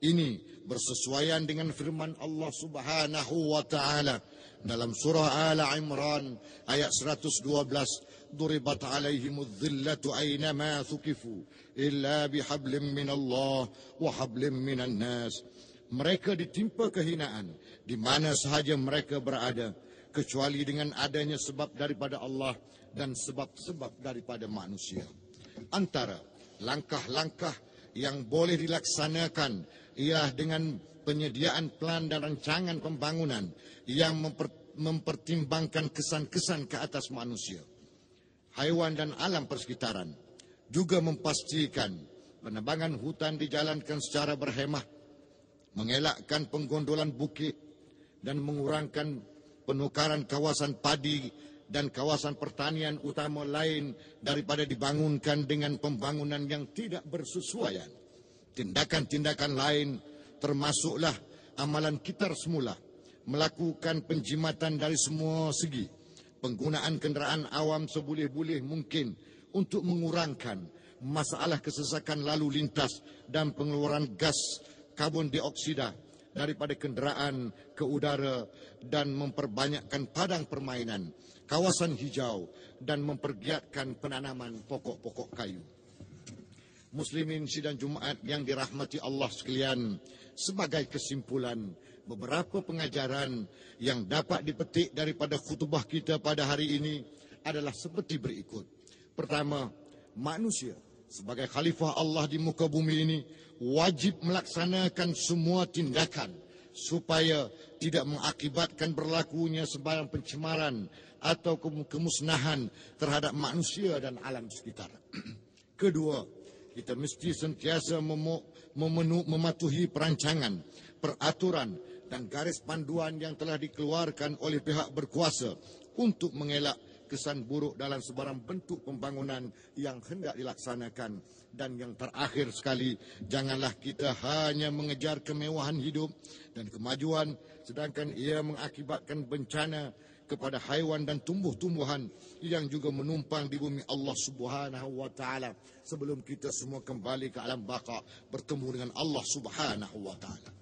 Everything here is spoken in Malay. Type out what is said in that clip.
Ini bersesuaian dengan firman Allah Subhanahu wa taala dalam surah al Imran ayat 112 duribat alaihimuz dhillatu aynama thuqifu illa bihablim min Allah wa hablim minan nas mereka ditimpa kehinaan di mana sahaja mereka berada kecuali dengan adanya sebab daripada Allah dan sebab-sebab daripada manusia antara langkah-langkah yang boleh dilaksanakan ialah dengan penyediaan pelan dan rancangan pembangunan yang memper, mempertimbangkan kesan-kesan ke atas manusia, haiwan dan alam persekitaran. Juga mempastikan penebangan hutan dijalankan secara berhemah, mengelakkan penggondolan bukit dan mengurangkan penukaran kawasan padi dan kawasan pertanian utama lain daripada dibangunkan dengan pembangunan yang tidak bersesuaian. Tindakan-tindakan lain termasuklah amalan kita semula melakukan penjimatan dari semua segi penggunaan kenderaan awam seboleh-boleh mungkin untuk mengurangkan masalah kesesakan lalu lintas dan pengeluaran gas karbon dioksida daripada kenderaan ke udara dan memperbanyakkan padang permainan, kawasan hijau dan mempergiatkan penanaman pokok-pokok kayu. Muslimin sidang Jumaat yang dirahmati Allah sekalian, sebagai kesimpulan beberapa pengajaran yang dapat dipetik daripada khutbah kita pada hari ini adalah seperti berikut. Pertama, manusia sebagai khalifah Allah di muka bumi ini wajib melaksanakan semua tindakan supaya tidak mengakibatkan berlakunya sembarang pencemaran atau kemusnahan terhadap manusia dan alam sekitar. Kedua, kita mesti sentiasa mematuhi perancangan, peraturan dan garis panduan yang telah dikeluarkan oleh pihak berkuasa untuk mengelak kesan buruk dalam sebarang bentuk pembangunan yang hendak dilaksanakan. Dan yang terakhir sekali, janganlah kita hanya mengejar kemewahan hidup dan kemajuan sedangkan ia mengakibatkan bencana kepada haiwan dan tumbuh-tumbuhan yang juga menumpang di bumi Allah Subhanahu wa taala sebelum kita semua kembali ke alam baka bertemu dengan Allah Subhanahu wa taala.